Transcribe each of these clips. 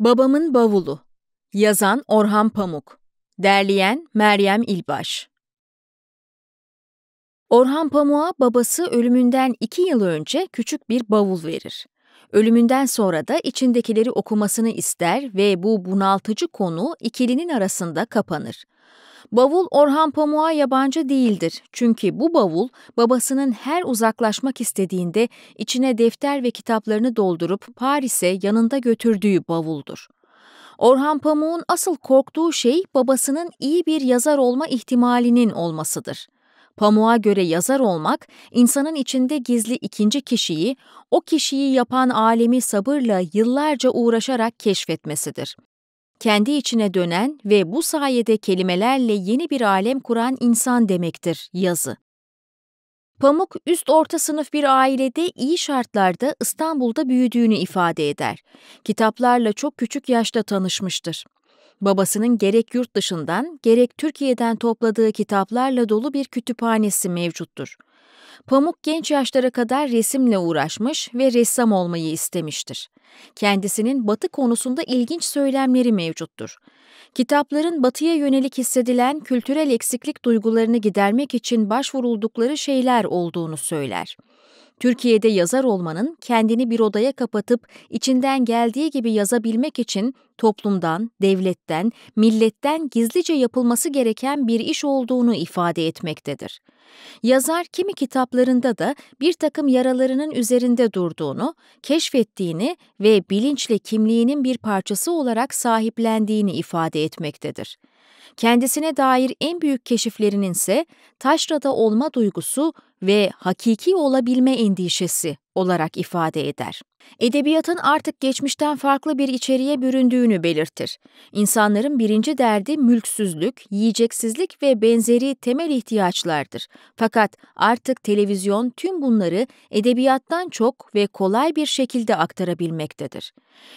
Babamın Bavulu Yazan Orhan Pamuk Derleyen Meryem İlbaş Orhan Pamuk'a babası ölümünden iki yıl önce küçük bir bavul verir. Ölümünden sonra da içindekileri okumasını ister ve bu bunaltıcı konu ikilinin arasında kapanır. Bavul Orhan Pamuk'a yabancı değildir. Çünkü bu bavul babasının her uzaklaşmak istediğinde içine defter ve kitaplarını doldurup Paris'e yanında götürdüğü bavuldur. Orhan Pamuk'un asıl korktuğu şey babasının iyi bir yazar olma ihtimalinin olmasıdır. Pamuğa göre yazar olmak, insanın içinde gizli ikinci kişiyi, o kişiyi yapan alemi sabırla yıllarca uğraşarak keşfetmesidir. Kendi içine dönen ve bu sayede kelimelerle yeni bir alem kuran insan demektir yazı. Pamuk, üst orta sınıf bir ailede iyi şartlarda İstanbul'da büyüdüğünü ifade eder. Kitaplarla çok küçük yaşta tanışmıştır. Babasının gerek yurt dışından gerek Türkiye'den topladığı kitaplarla dolu bir kütüphanesi mevcuttur. Pamuk genç yaşlara kadar resimle uğraşmış ve ressam olmayı istemiştir. Kendisinin batı konusunda ilginç söylemleri mevcuttur. Kitapların batıya yönelik hissedilen kültürel eksiklik duygularını gidermek için başvuruldukları şeyler olduğunu söyler. Türkiye'de yazar olmanın kendini bir odaya kapatıp içinden geldiği gibi yazabilmek için toplumdan, devletten, milletten gizlice yapılması gereken bir iş olduğunu ifade etmektedir. Yazar kimi kitaplarında da bir takım yaralarının üzerinde durduğunu, keşfettiğini ve bilinçle kimliğinin bir parçası olarak sahiplendiğini ifade etmektedir. Kendisine dair en büyük keşiflerinin ise taşrada olma duygusu ve hakiki olabilme endişesi olarak ifade eder edebiyatın artık geçmişten farklı bir içeriğe büründüğünü belirtir. İnsanların birinci derdi mülksüzlük, yiyeceksizlik ve benzeri temel ihtiyaçlardır. Fakat artık televizyon tüm bunları edebiyattan çok ve kolay bir şekilde aktarabilmektedir.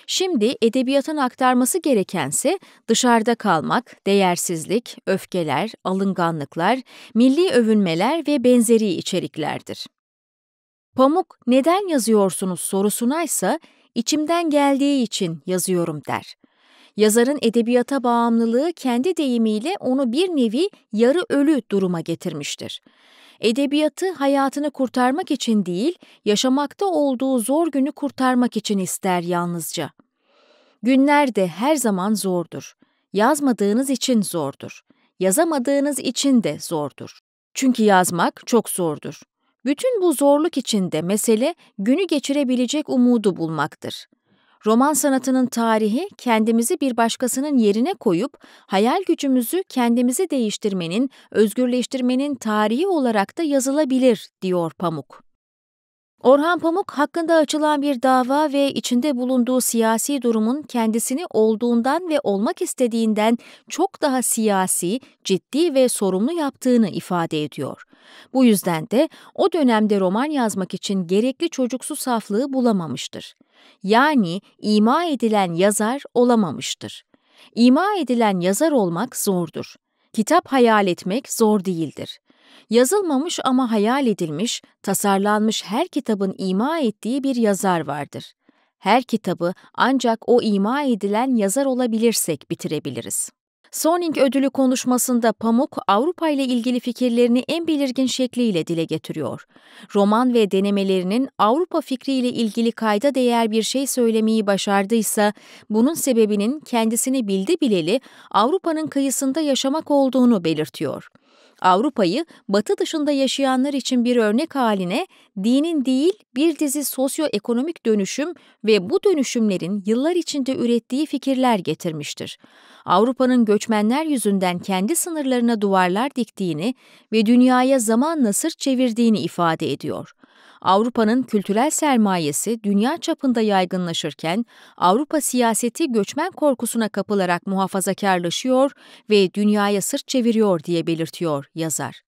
Şimdi edebiyatın aktarması gerekense dışarıda kalmak, değersizlik, öfkeler, alınganlıklar, milli övünmeler ve benzeri içeriklerdir. Pamuk neden yazıyorsunuz sorusuna ise içimden geldiği için yazıyorum der. Yazarın edebiyata bağımlılığı kendi deyimiyle onu bir nevi yarı ölü duruma getirmiştir. Edebiyatı hayatını kurtarmak için değil, yaşamakta olduğu zor günü kurtarmak için ister yalnızca. Günler de her zaman zordur. Yazmadığınız için zordur. Yazamadığınız için de zordur. Çünkü yazmak çok zordur. Bütün bu zorluk içinde mesele günü geçirebilecek umudu bulmaktır. Roman sanatının tarihi kendimizi bir başkasının yerine koyup hayal gücümüzü kendimizi değiştirmenin, özgürleştirmenin tarihi olarak da yazılabilir diyor Pamuk. Orhan Pamuk hakkında açılan bir dava ve içinde bulunduğu siyasi durumun kendisini olduğundan ve olmak istediğinden çok daha siyasi, ciddi ve sorumlu yaptığını ifade ediyor. Bu yüzden de o dönemde roman yazmak için gerekli çocuksu saflığı bulamamıştır. Yani ima edilen yazar olamamıştır. İma edilen yazar olmak zordur. Kitap hayal etmek zor değildir. Yazılmamış ama hayal edilmiş, tasarlanmış her kitabın ima ettiği bir yazar vardır. Her kitabı ancak o ima edilen yazar olabilirsek bitirebiliriz. Soning ödülü konuşmasında Pamuk, Avrupa ile ilgili fikirlerini en belirgin şekliyle dile getiriyor. Roman ve denemelerinin Avrupa fikriyle ilgili kayda değer bir şey söylemeyi başardıysa, bunun sebebinin kendisini bildi bileli Avrupa'nın kıyısında yaşamak olduğunu belirtiyor. Avrupa'yı batı dışında yaşayanlar için bir örnek haline dinin değil bir dizi sosyoekonomik dönüşüm ve bu dönüşümlerin yıllar içinde ürettiği fikirler getirmiştir. Avrupa'nın göçmenler yüzünden kendi sınırlarına duvarlar diktiğini ve dünyaya zamanla sırt çevirdiğini ifade ediyor. Avrupa'nın kültürel sermayesi dünya çapında yaygınlaşırken Avrupa siyaseti göçmen korkusuna kapılarak muhafazakarlaşıyor ve dünyaya sırt çeviriyor diye belirtiyor yazar.